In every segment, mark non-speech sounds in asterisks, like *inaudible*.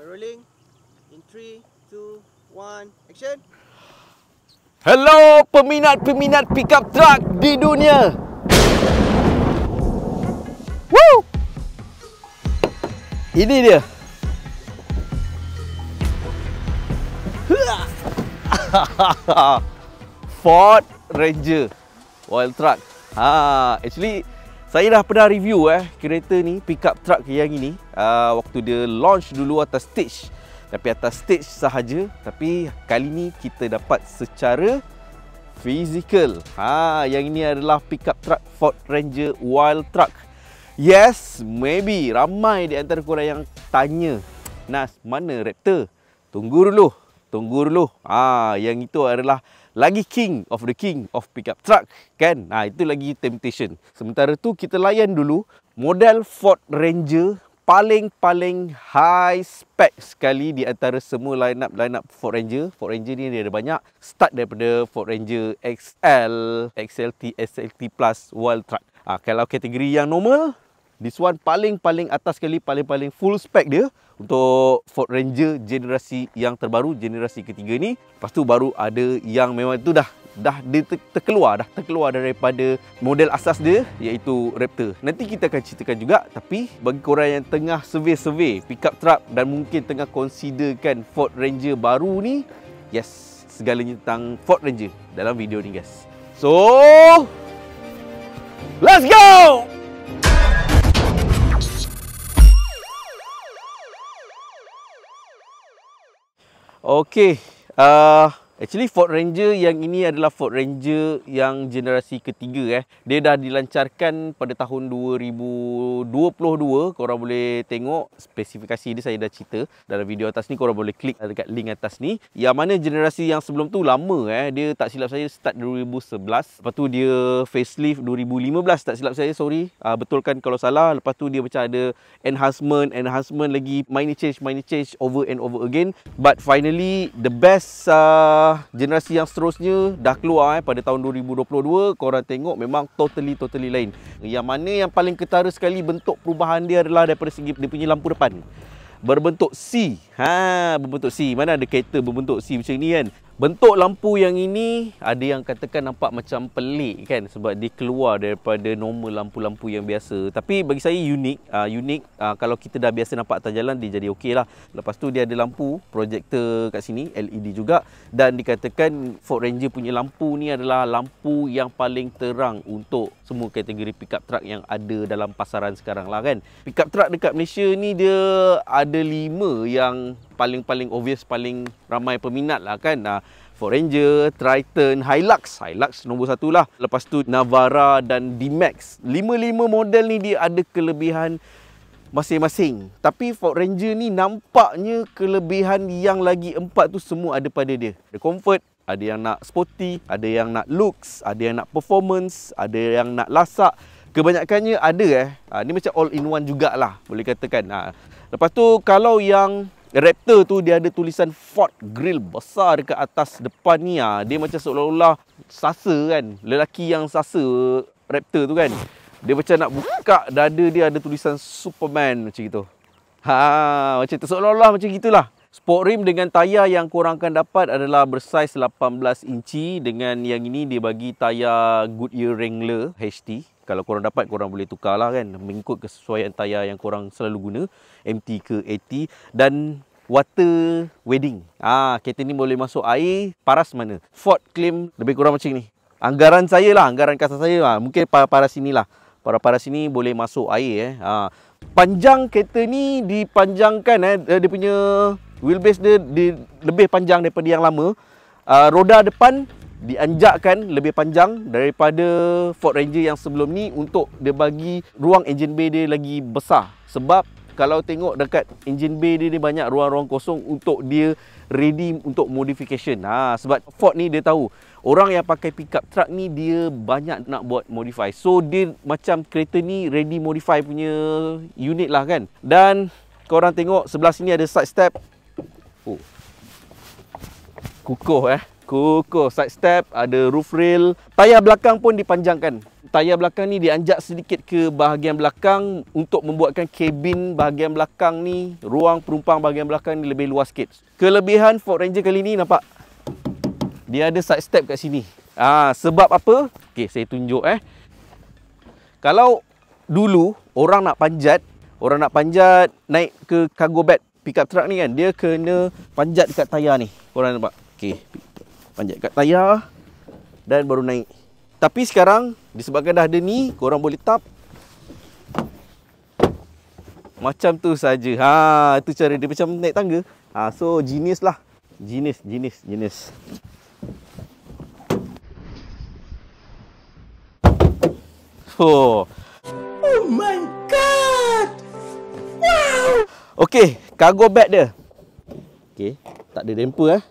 We're rolling in 3, 2, 1, action! Hello peminat-peminat pickup truck di dunia! Woo! Ini dia. *laughs* Ford Ranger oil Truck. Ah, actually saya dah pernah review eh kereta ni, pick up truck yang ini uh, waktu dia launch dulu atas stage. Tapi atas stage sahaja, tapi kali ni kita dapat secara physical. Ha, yang ini adalah pick up truck Ford Ranger Wild Truck. Yes, maybe ramai di antara korang yang tanya, Nas, mana Raptor? Tunggu dulu, tunggu dulu. Ha, yang itu adalah lagi king of the king of pickup truck kan nah itu lagi temptation sementara tu kita layan dulu model Ford Ranger paling-paling high spec sekali di antara semua lineup lineup Ford Ranger Ford Ranger ni dia ada banyak start daripada Ford Ranger XL XLT XLT Plus Wild Truck ah kalau kategori yang normal This one paling-paling atas sekali, paling-paling full spec dia untuk Ford Ranger generasi yang terbaru, generasi ketiga ni. Lepas tu baru ada yang memang tu dah dah terkeluar dah terkeluar daripada model asas dia iaitu Raptor. Nanti kita akan ceritakan juga tapi bagi korang yang tengah survey-survey up truck dan mungkin tengah considerkan Ford Ranger baru ni, yes, segalanya tentang Ford Ranger dalam video ni guys. So, let's go! Okey. Uh, Actually Ford Ranger yang ini adalah Ford Ranger yang generasi ketiga eh. Dia dah dilancarkan pada tahun 2022. Korang boleh tengok spesifikasi dia saya dah cerita dalam video atas ni. Korang boleh klik dekat link atas ni. Yang mana generasi yang sebelum tu lama eh. Dia tak silap saya start 2011. Lepas tu dia facelift 2015 tak silap saya sorry. Uh, betulkan kalau salah. Lepas tu dia macam ada enhancement, enhancement lagi. Minor change, minor change over and over again. But finally the best uh, dah generasi yang seterusnya dah keluar eh, pada tahun 2022 korang tengok memang totally totally lain yang mana yang paling ketara sekali bentuk perubahan dia adalah daripada segi dia punya lampu depan berbentuk C ha berbentuk C mana ada kereta berbentuk C macam ni kan Bentuk lampu yang ini ada yang katakan nampak macam pelik kan sebab dia keluar daripada normal lampu-lampu yang biasa tapi bagi saya unik uh, unik uh, kalau kita dah biasa nampak atas jalan dia jadi okay lah lepas tu dia ada lampu projector kat sini LED juga dan dikatakan Ford Ranger punya lampu ni adalah lampu yang paling terang untuk semua kategori pickup truck yang ada dalam pasaran sekarang lah kan pickup truck dekat Malaysia ni dia ada lima yang paling-paling obvious paling ramai peminat lah kan uh, Ford Ranger, Triton, Hilux Hilux nombor satu lah Lepas tu Navara dan D-Max Lima-lima model ni dia ada kelebihan masing-masing Tapi Ford Ranger ni nampaknya kelebihan yang lagi empat tu semua ada pada dia Ada comfort, ada yang nak sporty, ada yang nak looks, ada yang nak performance, ada yang nak lasak Kebanyakannya ada eh ha, Ni macam all in one jugalah boleh katakan ha. Lepas tu kalau yang Raptor tu dia ada tulisan Ford Grill besar dekat atas depan ni ah. Dia macam seolah-olah sasa kan. Lelaki yang sasa Raptor tu kan. Dia macam nak buka dada dia ada tulisan Superman macam gitu. Ha, macam tu seolah-olah macam gitulah. Sport rim dengan tayar yang korang akan dapat adalah bersaiz 18 inci dengan yang ini dia bagi tayar Goodyear Wrangler HT kalau korang dapat korang boleh tukar lah kan mengikut kesesuaian tayar yang korang selalu guna MT ke AT dan water wedding ah kereta ni boleh masuk air paras mana Ford claim lebih kurang macam ni anggaran saya lah anggaran kasar saya lah mungkin paras lah, para paras ini boleh masuk air eh ah panjang kereta ni dipanjangkan eh dia punya wheelbase dia, dia lebih panjang daripada yang lama uh, roda depan dianjakkan lebih panjang daripada Ford Ranger yang sebelum ni untuk dia bagi ruang engine bay dia lagi besar sebab kalau tengok dekat engine bay dia ni banyak ruang-ruang kosong untuk dia ready untuk modification. Ha sebab Ford ni dia tahu orang yang pakai pickup truck ni dia banyak nak buat modify. So dia macam kereta ni ready modify punya unit lah kan. Dan kau orang tengok sebelah sini ada side step. Oh. Kukuh eh. Cukup side step, ada roof rail. Tayar belakang pun dipanjangkan. Tayar belakang ni dianjak sedikit ke bahagian belakang untuk membuatkan kabin bahagian belakang ni, ruang perumpang bahagian belakang ni lebih luas sikit. Kelebihan Ford Ranger kali ni nampak? Dia ada side step kat sini. Ah, sebab apa? okay saya tunjuk eh. Kalau dulu orang nak panjat, orang nak panjat naik ke cargo bed pickup truck ni kan, dia kena panjat dekat tayar ni. Korang nampak? okay panjat kat tayar dan baru naik. Tapi sekarang disebabkan dah ada ni, korang boleh tap. Macam tu saja. Ha, itu cara dia macam naik tangga. Ha, so genius lah. Genius, genius, genius. Oh. Oh my god. Wow. Okey, cargo bag dia. Okey, tak ada damper eh.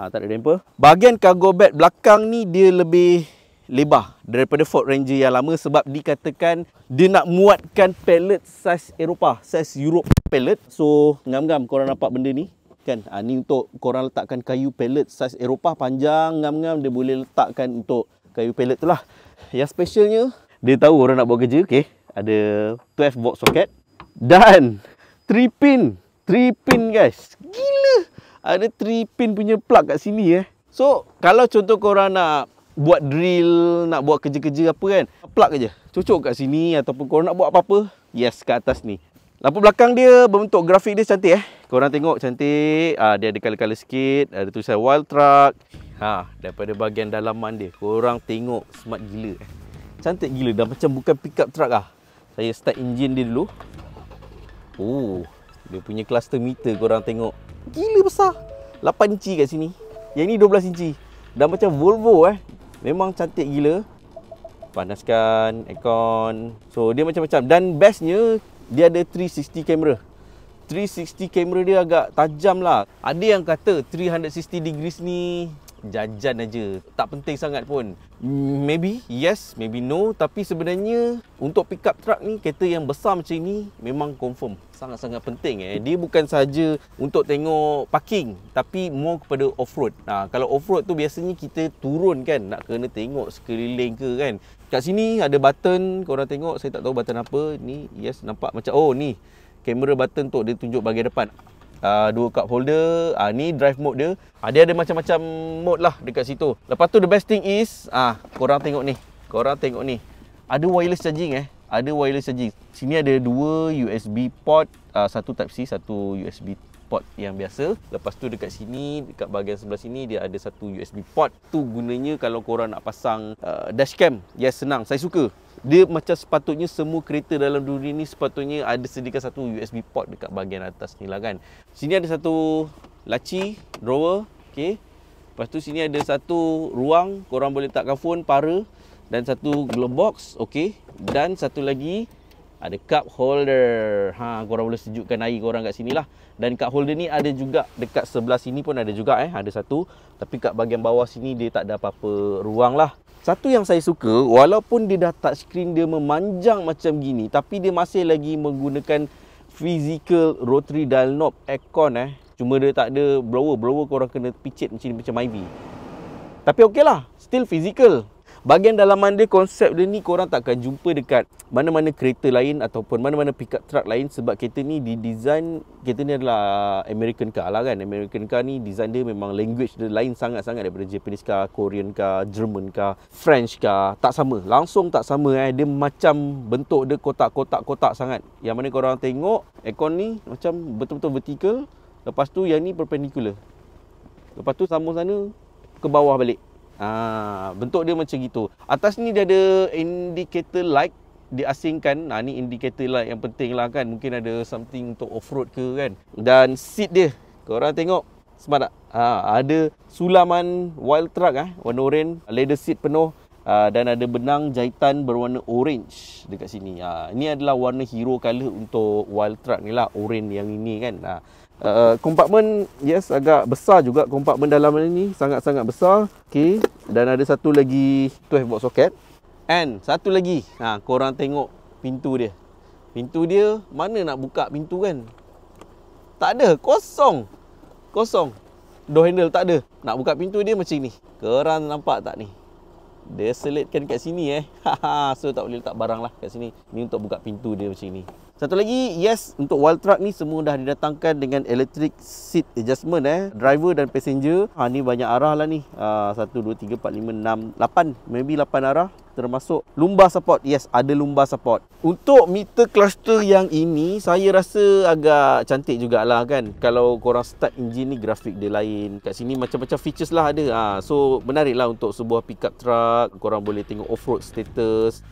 Ha, tak ada damper. Bahagian cargo bed belakang ni dia lebih lebar daripada Ford Ranger yang lama sebab dikatakan dia nak muatkan pallet saiz Eropah, saiz Europe pallet. So, ngam-ngam korang nampak benda ni. Kan? Ha, ni untuk korang letakkan kayu pallet saiz Eropah panjang, ngam-ngam dia boleh letakkan untuk kayu pallet tu lah. Yang specialnya, dia tahu orang nak buat kerja, okay? Ada 12 box socket dan 3 pin. 3 pin guys. Gila! ada 3 pin punya plug kat sini eh. So, kalau contoh korang nak buat drill, nak buat kerja-kerja apa kan, plug aja. Cucuk kat sini ataupun korang nak buat apa-apa, yes kat atas ni. Lampu belakang dia berbentuk grafik dia cantik eh. Korang tengok cantik, ha, dia ada color-color sikit, ada tulisan wild truck. Ha, daripada bahagian dalaman dia, korang tengok smart gila eh. Cantik gila dan macam bukan pickup truck lah. Saya start engine dia dulu. Oh, dia punya cluster meter korang tengok. Gila besar 8 inci kat sini Yang ni 12 inci Dan macam Volvo eh Memang cantik gila Panaskan aircon So dia macam-macam Dan bestnya Dia ada 360 kamera 360 kamera dia agak tajam lah Ada yang kata 360 degrees ni jajan aja tak penting sangat pun mm, maybe yes maybe no tapi sebenarnya untuk pickup truck ni kereta yang besar macam ni memang confirm sangat-sangat penting eh dia bukan saja untuk tengok parking tapi more kepada off road nah ha, kalau off road tu biasanya kita turun kan nak kena tengok sekeliling ke kan kat sini ada button kau orang tengok saya tak tahu button apa ni yes nampak macam oh ni kamera button tu dia tunjuk bahagian depan uh, dua cup holder uh, ni drive mode dia uh, dia ada macam-macam mode lah dekat situ lepas tu the best thing is ah uh, korang tengok ni korang tengok ni ada wireless charging eh ada wireless charging sini ada dua USB port uh, satu type C satu USB port yang biasa lepas tu dekat sini dekat bahagian sebelah sini dia ada satu USB port tu gunanya kalau korang nak pasang uh, dashcam ya yes, senang saya suka dia macam sepatutnya semua kereta dalam dunia ni sepatutnya ada sediakan satu USB port dekat bahagian atas ni lah kan sini ada satu laci drawer okay. lepas tu sini ada satu ruang korang boleh letakkan phone para dan satu glove box okay. dan satu lagi ada cup holder. Ha, korang boleh sejukkan air korang kat sini lah. Dan cup holder ni ada juga dekat sebelah sini pun ada juga eh. Ada satu. Tapi kat bahagian bawah sini dia tak ada apa-apa ruang lah. Satu yang saya suka, walaupun dia dah screen dia memanjang macam gini. Tapi dia masih lagi menggunakan physical rotary dial knob aircon eh. Cuma dia tak ada blower. Blower korang kena picit macam ni macam Ivy. Tapi okey lah. Still physical. Bahagian dalaman dia konsep dia ni korang takkan jumpa dekat mana-mana kereta lain ataupun mana-mana pickup truck lain sebab kereta ni di didesain kereta ni adalah American car lah kan. American car ni design dia memang language dia lain sangat-sangat daripada Japanese car, Korean car, German car, French car. Tak sama. Langsung tak sama eh. Dia macam bentuk dia kotak-kotak-kotak sangat. Yang mana korang tengok aircon ni macam betul-betul vertical. Lepas tu yang ni perpendicular. Lepas tu sambung sana ke bawah balik. Ah, bentuk dia macam gitu. Atas ni dia ada indicator light diasingkan. Ha, ni indicator light yang penting lah kan. Mungkin ada something untuk off-road ke kan. Dan seat dia. Korang tengok. Smart tak? Ha, ada sulaman wild truck ah ha, warna orange. Leather seat penuh. Ha, dan ada benang jahitan berwarna orange dekat sini. Ha, ini adalah warna hero color untuk wild truck ni lah. Orange yang ini kan. Ha, kompartmen uh, yes agak besar juga kompartmen dalam ni sangat-sangat besar okey dan ada satu lagi 12 volt soket. and satu lagi ha korang tengok pintu dia pintu dia mana nak buka pintu kan tak ada kosong kosong door handle tak ada nak buka pintu dia macam ni korang nampak tak ni dia selitkan kat sini eh *laughs* ha, ha. so tak boleh letak barang lah kat sini ni untuk buka pintu dia macam ni satu lagi, yes untuk wild truck ni semua dah didatangkan dengan electric seat adjustment eh. Driver dan passenger, ha ni banyak arah lah ni. Ha, 1 2 3 4 5 6 8, maybe 8 arah termasuk lumba support. Yes, ada lumba support. Untuk meter cluster yang ini, saya rasa agak cantik jugalah kan. Kalau korang start engine ni, grafik dia lain. Kat sini macam-macam features lah ada. Ha, so, menarik lah untuk sebuah pickup truck. Korang boleh tengok off-road status.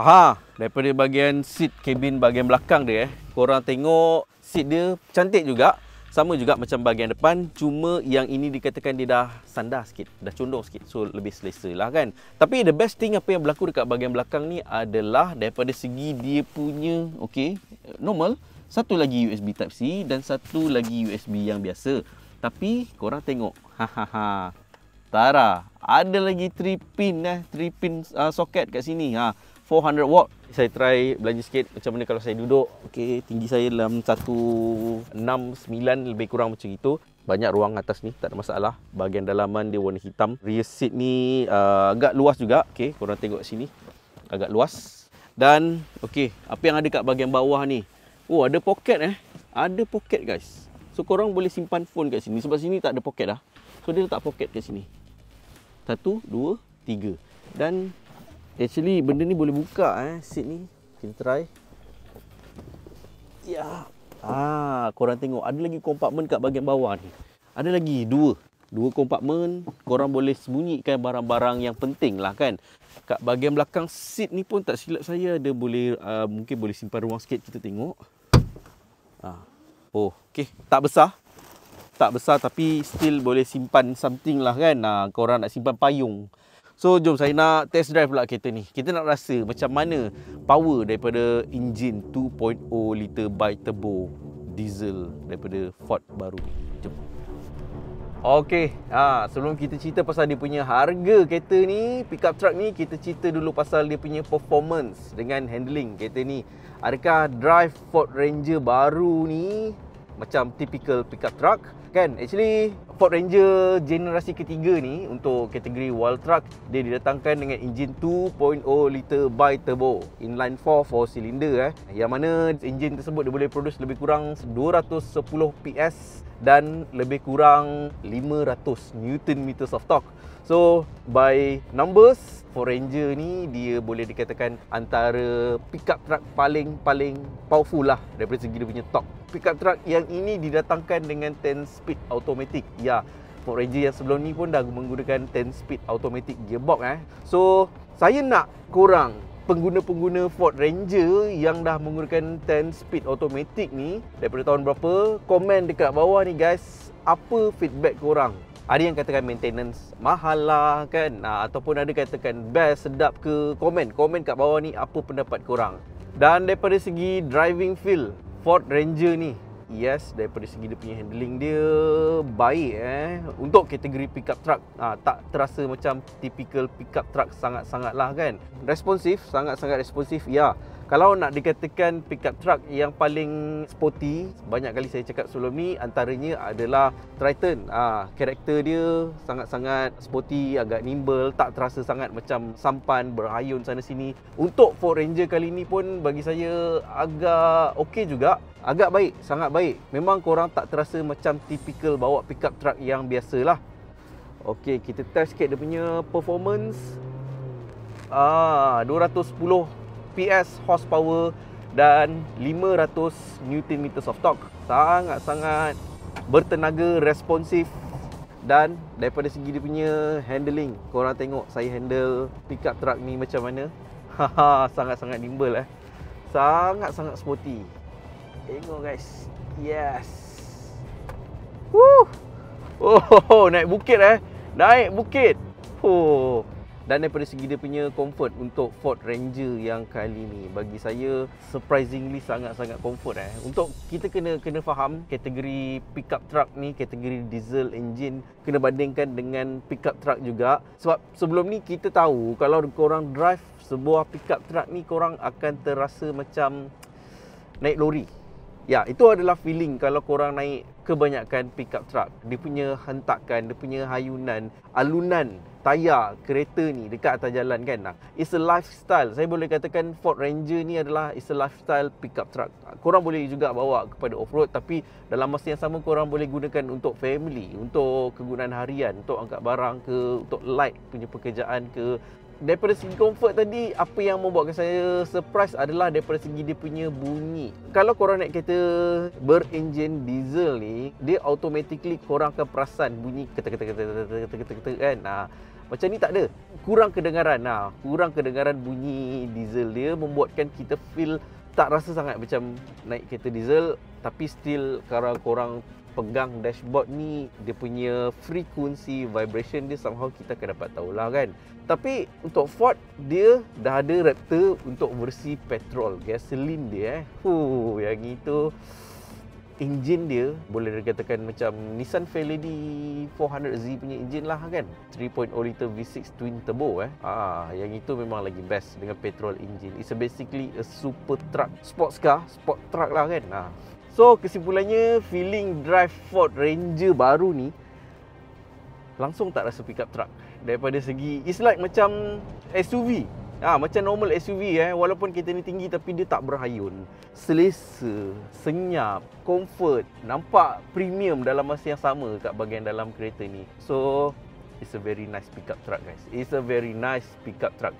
Aha, daripada bahagian seat kabin bahagian belakang dia eh. Korang tengok seat dia cantik juga. Sama juga macam bahagian depan. Cuma yang ini dikatakan dia dah sandar sikit. Dah condong sikit. So, lebih selesa lah kan. Tapi the best thing apa yang berlaku dekat bahagian belakang ni adalah daripada segi dia punya, okay, normal. Satu lagi USB Type-C dan satu lagi USB yang biasa. Tapi korang tengok. Hahaha. Tara, ada lagi 3 pin eh, 3 pin uh, soket kat sini. Ha. 400 watt. Saya try belanja sikit macam mana kalau saya duduk. Okey, tinggi saya dalam 169 lebih kurang macam itu. Banyak ruang atas ni, tak ada masalah. Bahagian dalaman dia warna hitam. Rear seat ni uh, agak luas juga. Okey, korang tengok sini. Agak luas. Dan, okey, apa yang ada kat bahagian bawah ni? Oh, ada poket eh. Ada poket guys. So, korang boleh simpan phone kat sini. Sebab sini tak ada poket dah. So, dia letak poket kat sini. Satu, dua, tiga. Dan Actually benda ni boleh buka eh seat ni. Kita try. Ya. Ah, korang tengok ada lagi kompartmen kat bahagian bawah ni. Ada lagi dua. Dua kompartmen. korang boleh sembunyikan barang-barang yang penting lah kan. Kat bahagian belakang seat ni pun tak silap saya ada boleh uh, mungkin boleh simpan ruang sikit kita tengok. Ah. Oh, okey. Tak besar. Tak besar tapi still boleh simpan something lah kan. Ah, korang nak simpan payung. So jom saya nak test drive pula kereta ni Kita nak rasa macam mana power daripada enjin 2.0 liter by turbo diesel daripada Ford baru ni Jom Okey, ha, sebelum kita cerita pasal dia punya harga kereta ni, pickup truck ni, kita cerita dulu pasal dia punya performance dengan handling kereta ni. Adakah drive Ford Ranger baru ni macam typical pickup truck? Kan, actually Ford Ranger generasi ketiga ni untuk kategori wild truck dia didatangkan dengan enjin 2.0 liter by turbo inline 4 four cylinder eh yang mana enjin tersebut dia boleh produce lebih kurang 210 PS dan lebih kurang 500 Newton meters of torque. So by numbers Ford Ranger ni dia boleh dikatakan antara pickup truck paling paling powerful lah daripada segi dia punya torque pickup truck yang ini didatangkan dengan 10 speed automatic ya Ford Ranger yang sebelum ni pun dah menggunakan 10 speed automatic gearbox eh so saya nak kurang pengguna-pengguna Ford Ranger yang dah menggunakan 10 speed automatic ni daripada tahun berapa komen dekat bawah ni guys apa feedback korang ada yang katakan maintenance mahal lah kan ha, ataupun ada katakan best sedap ke komen komen kat bawah ni apa pendapat korang dan daripada segi driving feel Ford Ranger ni Yes, daripada segi dia punya handling dia baik eh untuk kategori pickup truck ah tak terasa macam typical pickup truck kan? sangat-sangat lah kan responsif sangat-sangat responsif ya kalau nak dikatakan pickup truck yang paling sporty banyak kali saya cakap sebelum ni antaranya adalah Triton ah karakter dia sangat-sangat sporty agak nimble tak terasa sangat macam sampan berayun sana sini untuk Ford Ranger kali ni pun bagi saya agak okey juga agak baik, sangat baik. Memang korang tak terasa macam tipikal bawa pickup truck yang biasa lah. Okey, kita test sikit dia punya performance. Ah, 210 PS horsepower dan 500 Newton meters of torque. Sangat-sangat bertenaga, responsif dan daripada segi dia punya handling, korang tengok saya handle pickup truck ni macam mana. *laughs* sangat-sangat nimble eh. Sangat-sangat sporty. Tengok guys. Yes. Woo. Oh, *laughs* naik bukit eh. Naik bukit. Oh. Dan daripada segi dia punya comfort untuk Ford Ranger yang kali ni Bagi saya surprisingly sangat-sangat comfort eh Untuk kita kena kena faham kategori pickup truck ni Kategori diesel engine Kena bandingkan dengan pickup truck juga Sebab sebelum ni kita tahu Kalau korang drive sebuah pickup truck ni Korang akan terasa macam naik lori Ya, itu adalah feeling kalau korang naik kebanyakan pickup truck. Dia punya hentakan, dia punya hayunan, alunan tayar kereta ni dekat atas jalan kan. It's a lifestyle. Saya boleh katakan Ford Ranger ni adalah it's a lifestyle pickup truck. Korang boleh juga bawa kepada off-road tapi dalam masa yang sama korang boleh gunakan untuk family, untuk kegunaan harian, untuk angkat barang ke, untuk light punya pekerjaan ke, daripada segi comfort tadi apa yang membuatkan saya surprise adalah daripada segi dia punya bunyi kalau korang naik kereta berenjin diesel ni dia automatically korang akan perasan bunyi ketak ketak ketak ketak ketak ketak ketak kan nah, ha, macam ni tak ada kurang kedengaran nah ha, kurang kedengaran bunyi diesel dia membuatkan kita feel tak rasa sangat macam naik kereta diesel tapi still kalau korang pegang dashboard ni dia punya frequency vibration dia somehow kita akan dapat tahu lah kan tapi untuk Ford dia dah ada Raptor untuk versi petrol gasoline dia eh huh, yang itu engine dia boleh dikatakan macam Nissan Felady 400Z punya engine lah kan 3.0 liter V6 twin turbo eh ah yang itu memang lagi best dengan petrol engine it's basically a super truck sports car sport truck lah kan nah So kesimpulannya feeling drive Ford Ranger baru ni langsung tak rasa pickup truck daripada segi it's like macam SUV ah ha, macam normal SUV eh walaupun kereta ni tinggi tapi dia tak berhayun selesa senyap comfort nampak premium dalam masa yang sama kat bahagian dalam kereta ni so it's a very nice pickup truck guys it's a very nice pickup truck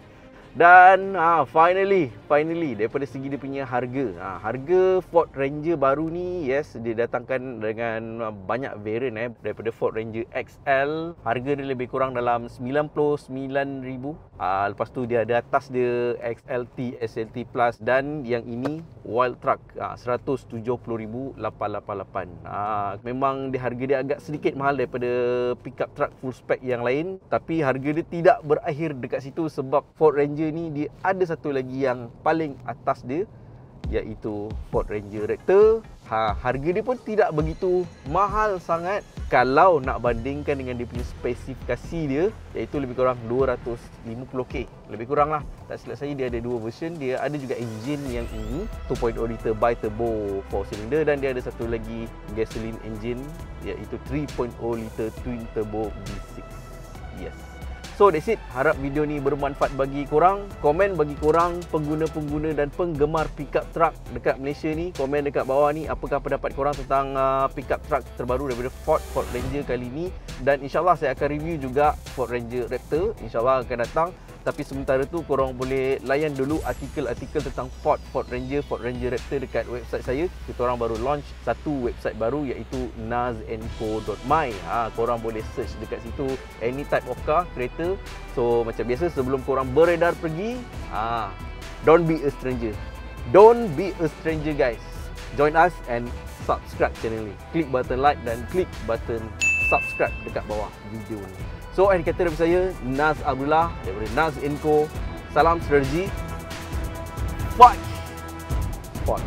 dan ha, finally, finally daripada segi dia punya harga ha, Harga Ford Ranger baru ni, yes, dia datangkan dengan banyak variant eh Daripada Ford Ranger XL, harga dia lebih kurang dalam RM99,000 ha, Lepas tu dia ada atas dia XLT, SLT Plus Dan yang ini, Wild Truck, RM170,888 ha, ha, Memang dia harga dia agak sedikit mahal daripada pickup truck full spec yang lain Tapi harga dia tidak berakhir dekat situ sebab Ford Ranger Ranger ni dia ada satu lagi yang paling atas dia iaitu Ford Ranger Raptor. Ha, harga dia pun tidak begitu mahal sangat kalau nak bandingkan dengan dia punya spesifikasi dia iaitu lebih kurang 250k lebih kurang lah tak silap saya dia ada dua version dia ada juga engine yang ini 2.0 liter by turbo 4 cylinder dan dia ada satu lagi gasoline engine iaitu 3.0 liter twin turbo V6 yes So that's it. Harap video ni bermanfaat bagi korang. Komen bagi korang pengguna-pengguna dan penggemar pickup truck dekat Malaysia ni. Komen dekat bawah ni apakah pendapat korang tentang uh, pickup truck terbaru daripada Ford Ford Ranger kali ni. Dan insyaAllah saya akan review juga Ford Ranger Raptor. InsyaAllah akan datang tapi sementara tu korang boleh layan dulu artikel-artikel tentang Ford Ford Ranger Ford Ranger Raptor dekat website saya kita orang baru launch satu website baru iaitu nazenco.my ha, korang boleh search dekat situ any type of car kereta so macam biasa sebelum korang beredar pergi ha, don't be a stranger don't be a stranger guys join us and subscribe channel ni. Click button like dan click button subscribe dekat bawah video ni. So and kata daripada saya Nas Abdullah daripada Nas Inco. Salam strategi. Fight. Fight.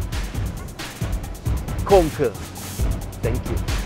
Conquer. Thank you.